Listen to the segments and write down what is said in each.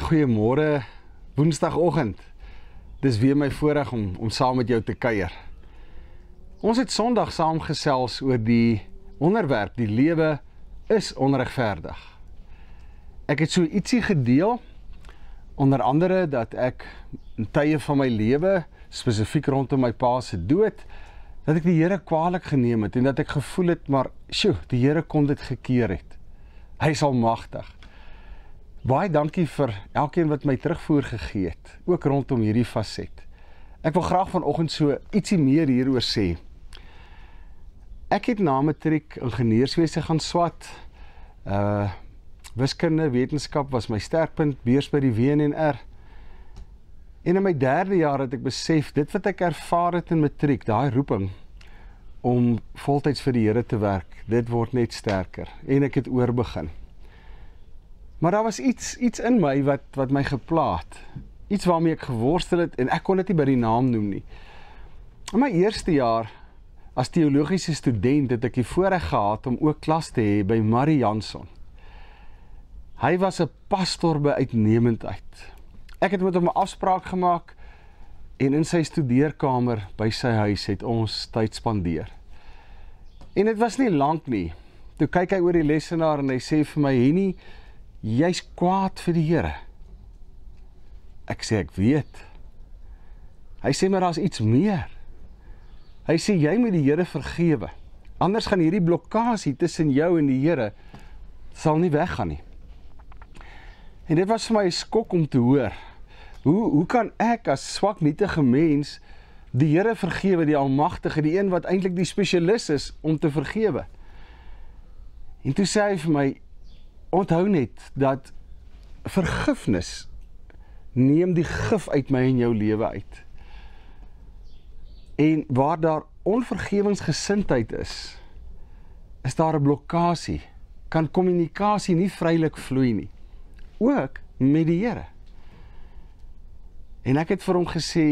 Goeiemôre Woensdagoggend. Dis weer my voorreg om om saam met jou te kuier. Ons het Sondag saam gesels oor die onderwerp die lewe is onregverdig. Ek het so ietsie gedeel onder andere dat ek in tye van my lewe spesifiek rondom my pa se dood dat ek die Here kwaadlik geneem het en dat ek gevoel het maar sjo die Here kon dit gekeer het. Hy is almagtig. Baie dankie vir elkeen wat my terugvoer gegee het, ook rondom hierdie faset. Ek wil graag vanoggend so ietsie meer hieroor sê. Ek het na matriek ingenieurswese gaan swat. Uh wiskunde, wetenskap was my sterkpunt, beurs by die WNR. En in my 3de jaar het ek besef dit wat ek ervaar het in matriek, daai roeping om voltyds vir die Here te werk, dit word net sterker en ek het oorbegin. Maar daar was iets iets in my wat wat my geplaag. Iets waarmee ek geworstel het en ek kon dit nie by die naam noem nie. In my eerste jaar as teologiese student het ek die voorreg gehad om ook klas te hê by Marie Jansson. Hy was 'n pastoor by uitnemendheid. Ek het met hom 'n afspraak gemaak en in sy studeerkamer by sy huis het ons tyd spandeer. En dit was nie lank nie. Toe kyk hy oor die lessenaar en hy sê vir my: "Henie, jy's kwaad vir die Here. Ek sê ek weet. Hy sê maar daar's iets meer. Hy sê jy moet die Here vergewe. Anders gaan hierdie blokkade tussen jou en die Here sal nie weggaan nie. En dit was vir my 'n skok om te hoor. Hoe hoe kan ek as swak nietige mens die Here vergewe, die Almagtige, die een wat eintlik die spesialis is om te vergewe? En toe sê hy vir my, onthou net dat vergifnis neem die gif uit my en jou lewe uit. En waar daar onvergewensgesindheid is, is daar 'n blokkade. Kan kommunikasie nie vrylik vloei nie. Ook met die Here. En ek het vir hom gesê: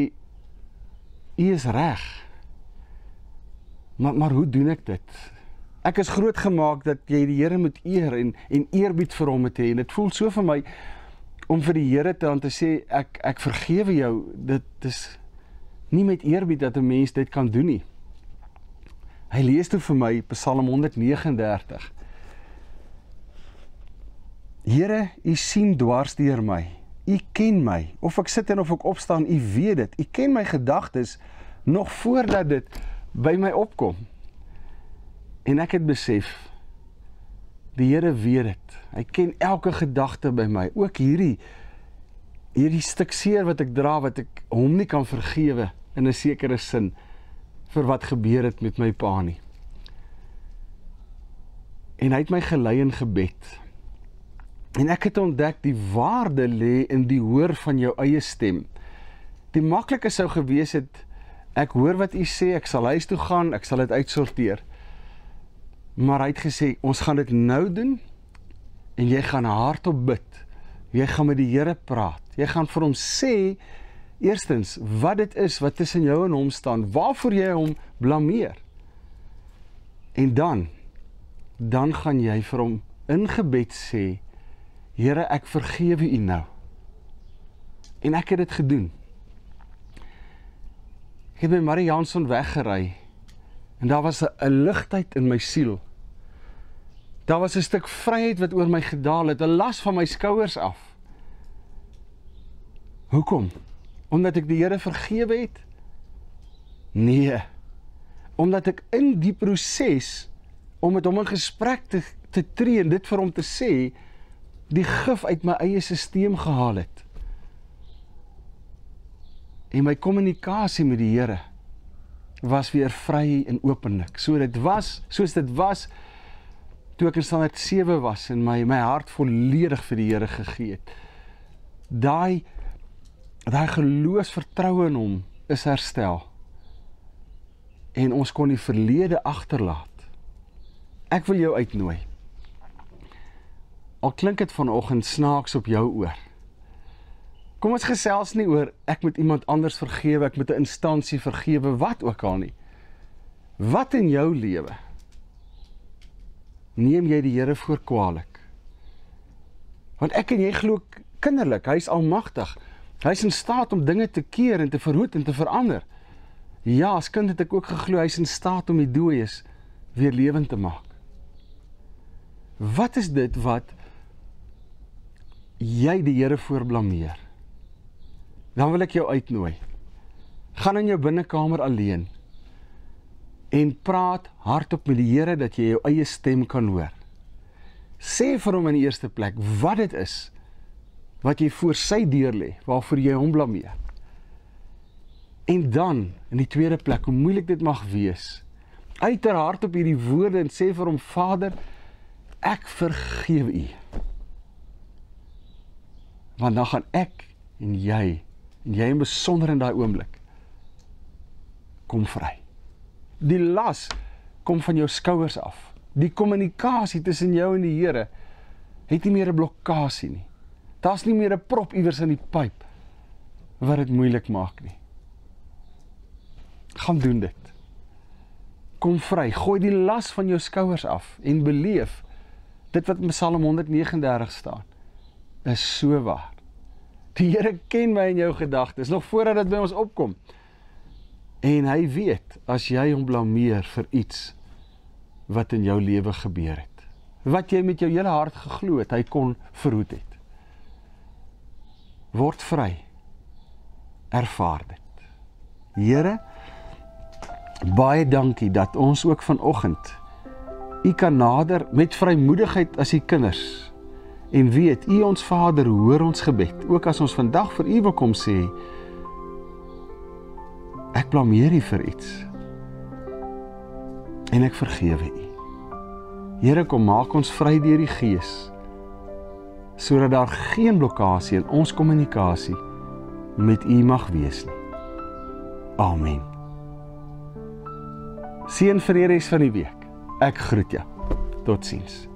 "U is reg. Maar maar hoe doen ek dit?" ek is grootgemaak dat jy die Here moet eer en en eerbied vir hom moet hê. Dit voel so vir my om vir die Here te aan te sê ek ek vergewe jou. Dit is nie met eerbied dat 'n mens dit kan doen nie. Hy lees toe vir my Psalm 139. Here, u sien dwars deur my. U ken my, of ek sit en of ek opstaan, u weet dit. U ken my gedagtes nog voordat dit by my opkom. En ek het besef die Here weet dit. Hy ken elke gedagte by my, ook hierdie hierdie stuk seer wat ek dra wat ek hom nie kan vergewe in 'n sekere sin vir wat gebeur het met my pa nie. En hy het my gelei in gebed. En ek het ontdek die waarde lê in die hoor van jou eie stem. Die maklike sou gewees het ek hoor wat u sê, ek sal huis toe gaan, ek sal dit uitsorteer. Maar hy het gesê ons gaan dit nou doen en jy gaan hardop bid. Jy gaan met die Here praat. Jy gaan vir hom sê eerstens wat dit is wat tussen jou en hom staan, waarvoor jy hom blameer. En dan dan gaan jy vir hom in gebed sê, Here, ek vergewe u nou. En ek het dit gedoen. Ek het by Marie Jansen weggery en daar was 'n ligheid in my siel Daar was 'n stuk vryheid wat oor my gedaal het, 'n las van my skouers af. Hoekom? Omdat ek die Here vergewe het? Nee. Omdat ek in die proses om met hom in gesprek te te tree en dit vir hom te sê, die gif uit my eie stelsel gehaal het. En my kommunikasie met die Here was weer vry en openlik. So dit was, soos dit was, toe ek in standaard 7 was en my my hart volledig vir die Here gegee het. Daai daai geloofs vertroue in hom is herstel. En ons kon die verlede agterlaat. Ek wil jou uitnooi. Al klink dit vanoggend snaaks op jou oor. Kom ons gesels nie oor ek moet iemand anders vergewe, ek moet 'n instansie vergewe, wat ook al nie. Wat in jou lewe neem jy die Here voor kwaalik. Want ek en jy glo kinderlik, hy's almagtig. Hy's in staat om dinge te keer en te verhoed en te verander. Ja, as kind het ek ook geglo hy's in staat om die dooies weer lewend te maak. Wat is dit wat jy die Here voor blameer? Dan wil ek jou uitnooi. Gaan in jou binnekamer alleen en praat hardop met die Here dat jy jou eie stem kan hoor. Sê vir hom in die eerste plek wat dit is wat jy voor sy deur lê, waarvoor jy hom blameer. En dan, in die tweede plek, hoe moeilik dit mag wees, uiter hardop hierdie woorde en sê vir hom: Vader, ek vergewe u. Want dan gaan ek en jy en jy in besonder in daai oomblik kom vry die las kom van jou skouers af. Die kommunikasie tussen jou en die Here het nie meer 'n blokkade nie. Daar's nie meer 'n prop iewers in die pyp wat dit moeilik maak nie. Gaan doen dit. Kom vry, gooi die las van jou skouers af en beleef dit wat in Psalm 139 staan. Is so waar. Die Here ken my en jou gedagtes nog voordat dit by ons opkom. En hy weet as jy hom blameer vir iets wat in jou lewe gebeur het, wat jy met jou hele hart geglo het hy kon verhoed het. Word vry. Ervaar dit. Here, baie dankie dat ons ook vanoggend u kan nader met vrymoedigheid as u kinders. En weet, U ons Vader hoor ons gebed, ook as ons vandag vir U wil kom sê, ek blameer U vir iets. En ek vergewe U. Here, kom maak ons vry deur die Gees sodat daar geen blokkade in ons kommunikasie met U mag wees nie. Amen. Seën vir die res van die week. Ek groet jou. Totsiens.